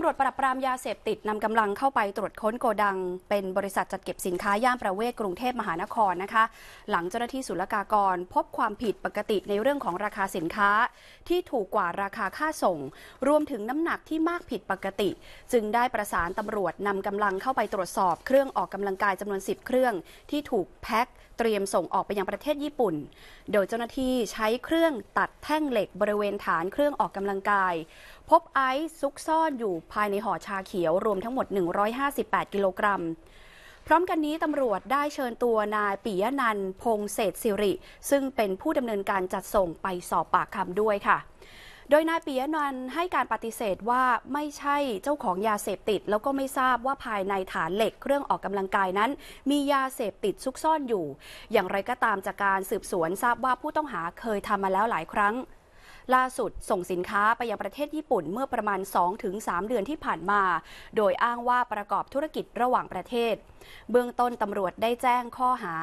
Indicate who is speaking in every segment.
Speaker 1: ำรวจปราบปรามยาเสพติดนำกำลังเข้าไปตรวจค้นโกดัง เป็นบริษัทจัดเก็บสินค้าย่านประเวศกรุงเทพมหานครนะคะ หลังเจ้าหน้าที่ศุลกากรพบความผิดปกติในเรื่องของราคาสินค้าที่ถูกกว่าราคาค่าส่ง รวมถึงน้ำหนักที่มากผิดปกติ จึงได้ประสานตำรวจนำกำลังเข้าไปตรวจสอบ เครื่องออกกำลังกายจำนวน10เครื่องที่ถูกแพ็คเตรียมส่งออกไปยังประเทศญี่ปุ่นโดยเจ้าหน้าที่ใช้เครื่องตัดแท่งเหล็กบริเวณฐานเครื่องออกกำลังกาย พบไอซ์ซุกซ่อนอยู่ภายในห่อชาเขียวรวมทั้งหมด 158 กิโลกรัม พร้อมกันนี้ตำรวจได้เชิญตัวนายปิยนัน พงเศษสิริ ซึ่งเป็นผู้ดำเนินการจัดส่งไปสอบปากคำด้วยค่ะ โดยนายปียนันให้การปฏิเสธว่าไม่ใช่เจ้าของยาเสพติด แล้วก็ไม่ทราบว่าภายในฐานเหล็ก เครื่องออกกำลังกายนั้น มียาเสพติดซุกซ่อนอยู่ อย่างไรก็ตามจากการสืบสวนทราบว่าผู้ต้องหาเคยทำมาแล้วหลายครั้งล่าสุดส่งสินค้าไปยังประเทศญี่ปุ่นเมื่อประมาณ2-3เดือนที่ผ่านมา โดยอ้างว่าประกอบธุรกิจระหว่างประเทศ เบื้องต้นตำรวจได้แจ้งข้อหา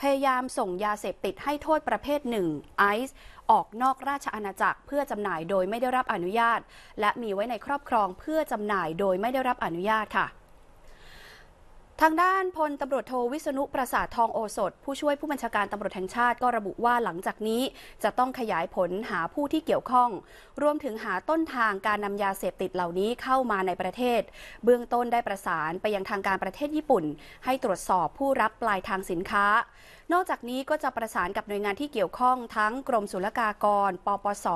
Speaker 1: พยายามส่งยาเสพติดให้โทษประเภทหนึ่งไอซ์ออกนอกราชอาณาจักรเพื่อจำหน่ายโดยไม่ได้รับอนุญาต และมีไว้ในครอบครองเพื่อจำหน่ายโดยไม่ได้รับอนุญาตค่ะทางด้านพลตำรวจโทวิษณุประสาททองโอสถผู้ช่วยผู้บัญชาการตำรวจแห่งชาติก็ระบุว่าหลังจากนี้จะต้องขยายผลหาผู้ที่เกี่ยวข้อง รวมถึงหาต้นทางการนำยาเสพติดเหล่านี้เข้ามาในประเทศ เบื้องต้นได้ประสานไปยังทางการประเทศญี่ปุ่น ให้ตรวจสอบผู้รับปลายทางสินค้า นอกจากนี้ก็จะประสานกับหน่วยงานที่เกี่ยวข้องทั้งกรมศุลกากรปปส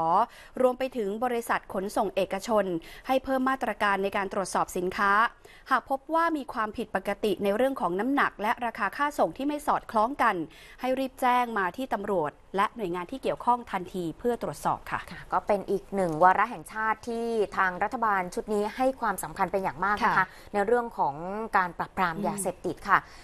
Speaker 1: รวมไปถึงบริษัทขนส่งเอกชน ให้เพิ่มมาตรการในการตรวจสอบสินค้า หากพบว่ามีความผิดปกติในเรื่องของน้ำหนักและราคาค่าส่งที่ไม่สอดคล้องกัน ให้รีบแจ้งมาที่ตำรวจและหน่วยงานที่เกี่ยวข้องทันทีเพื่อตรวจสอบค่ะ ก็เป็นอีกหนึ่งวาระแห่งชาติที่ทางรัฐบาลชุดนี้ให้ความสำคัญเป็นอย่างมากนะคะในเรื่องของการปราบปรามยาเสพติดค่ะ